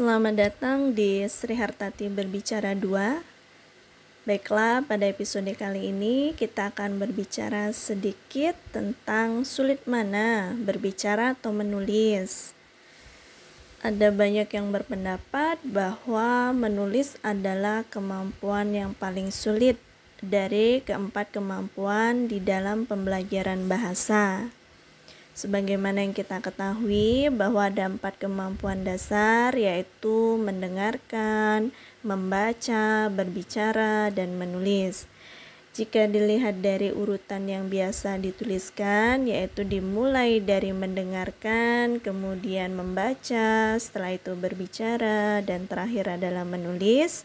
Selamat datang di Sri Hartati Berbicara 2 Baiklah, pada episode kali ini kita akan berbicara sedikit tentang sulit mana berbicara atau menulis Ada banyak yang berpendapat bahwa menulis adalah kemampuan yang paling sulit dari keempat kemampuan di dalam pembelajaran bahasa Sebagaimana yang kita ketahui bahwa ada empat kemampuan dasar yaitu mendengarkan, membaca, berbicara, dan menulis. Jika dilihat dari urutan yang biasa dituliskan yaitu dimulai dari mendengarkan, kemudian membaca, setelah itu berbicara, dan terakhir adalah menulis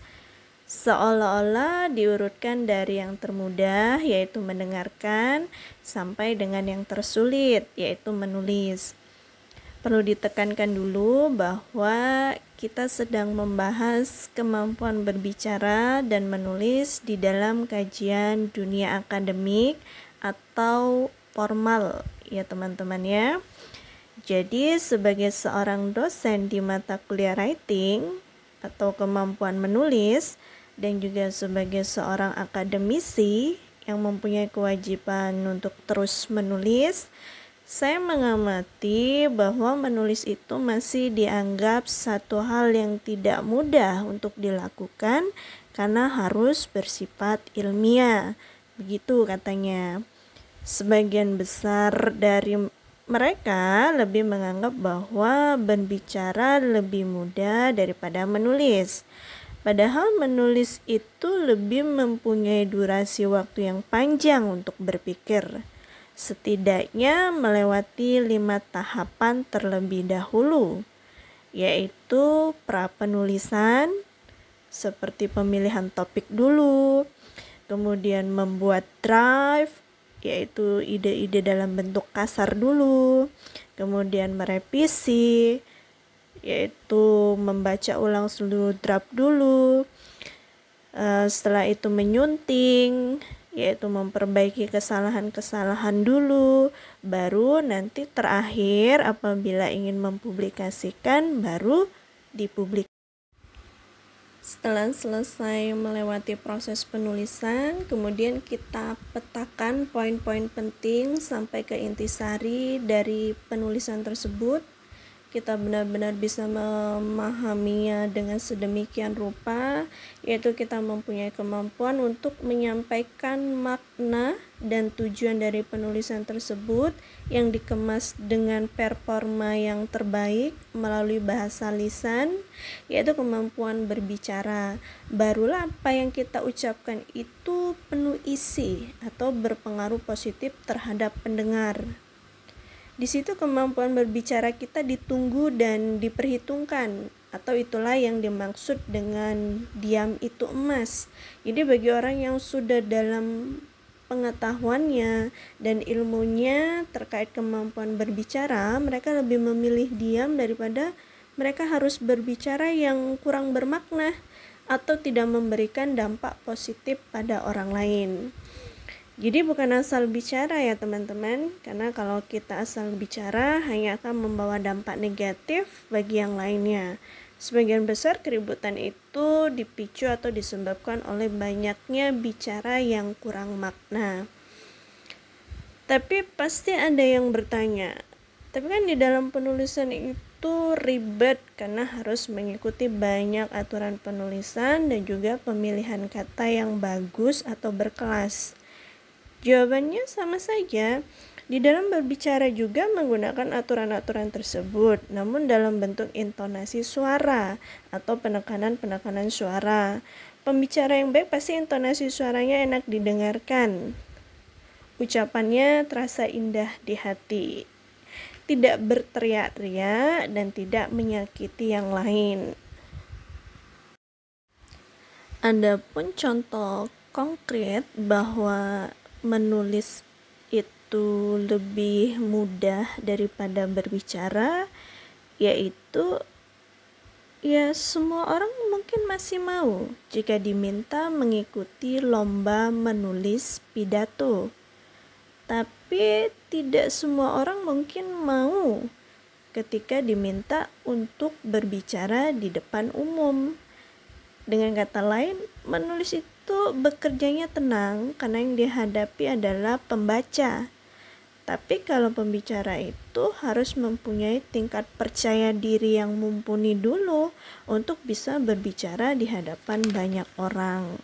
seolah-olah diurutkan dari yang termudah yaitu mendengarkan sampai dengan yang tersulit yaitu menulis. Perlu ditekankan dulu bahwa kita sedang membahas kemampuan berbicara dan menulis di dalam kajian dunia akademik atau formal ya teman-teman ya. Jadi sebagai seorang dosen di mata kuliah writing atau kemampuan menulis, dan juga sebagai seorang akademisi yang mempunyai kewajiban untuk terus menulis, saya mengamati bahwa menulis itu masih dianggap satu hal yang tidak mudah untuk dilakukan karena harus bersifat ilmiah. Begitu katanya. Sebagian besar dari mereka lebih menganggap bahwa berbicara lebih mudah daripada menulis. Padahal menulis itu lebih mempunyai durasi waktu yang panjang untuk berpikir. Setidaknya melewati lima tahapan terlebih dahulu, yaitu prapenulisan, seperti pemilihan topik dulu, kemudian membuat drive, yaitu ide-ide dalam bentuk kasar dulu, kemudian merevisi, yaitu membaca ulang seluruh draft dulu eh, setelah itu menyunting yaitu memperbaiki kesalahan-kesalahan dulu baru nanti terakhir apabila ingin mempublikasikan baru dipublik. setelah selesai melewati proses penulisan, kemudian kita petakan poin-poin penting sampai ke intisari dari penulisan tersebut kita benar-benar bisa memahaminya dengan sedemikian rupa yaitu kita mempunyai kemampuan untuk menyampaikan makna dan tujuan dari penulisan tersebut yang dikemas dengan performa yang terbaik melalui bahasa lisan yaitu kemampuan berbicara barulah apa yang kita ucapkan itu penuh isi atau berpengaruh positif terhadap pendengar di situ kemampuan berbicara kita ditunggu dan diperhitungkan atau itulah yang dimaksud dengan diam itu emas. Jadi bagi orang yang sudah dalam pengetahuannya dan ilmunya terkait kemampuan berbicara, mereka lebih memilih diam daripada mereka harus berbicara yang kurang bermakna atau tidak memberikan dampak positif pada orang lain. Jadi bukan asal bicara ya teman-teman, karena kalau kita asal bicara hanya akan membawa dampak negatif bagi yang lainnya. Sebagian besar keributan itu dipicu atau disebabkan oleh banyaknya bicara yang kurang makna. Tapi pasti ada yang bertanya, tapi kan di dalam penulisan itu ribet karena harus mengikuti banyak aturan penulisan dan juga pemilihan kata yang bagus atau berkelas. Jawabannya sama saja. Di dalam berbicara juga menggunakan aturan-aturan tersebut, namun dalam bentuk intonasi suara atau penekanan-penekanan suara. Pembicara yang baik pasti intonasi suaranya enak didengarkan. Ucapannya terasa indah di hati. Tidak berteriak-teriak dan tidak menyakiti yang lain. Adapun contoh konkret bahwa menulis itu lebih mudah daripada berbicara yaitu ya semua orang mungkin masih mau jika diminta mengikuti lomba menulis pidato. Tapi tidak semua orang mungkin mau ketika diminta untuk berbicara di depan umum. Dengan kata lain, menulis itu bekerjanya tenang karena yang dihadapi adalah pembaca. Tapi kalau pembicara itu harus mempunyai tingkat percaya diri yang mumpuni dulu untuk bisa berbicara di hadapan banyak orang.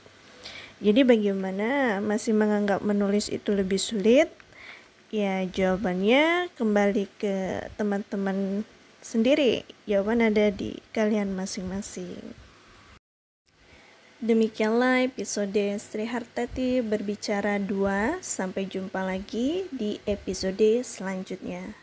Jadi bagaimana masih menganggap menulis itu lebih sulit? Ya, jawabannya kembali ke teman-teman sendiri. Jawaban ada di kalian masing-masing. Demikianlah episode Sri Hartati berbicara 2. Sampai jumpa lagi di episode selanjutnya.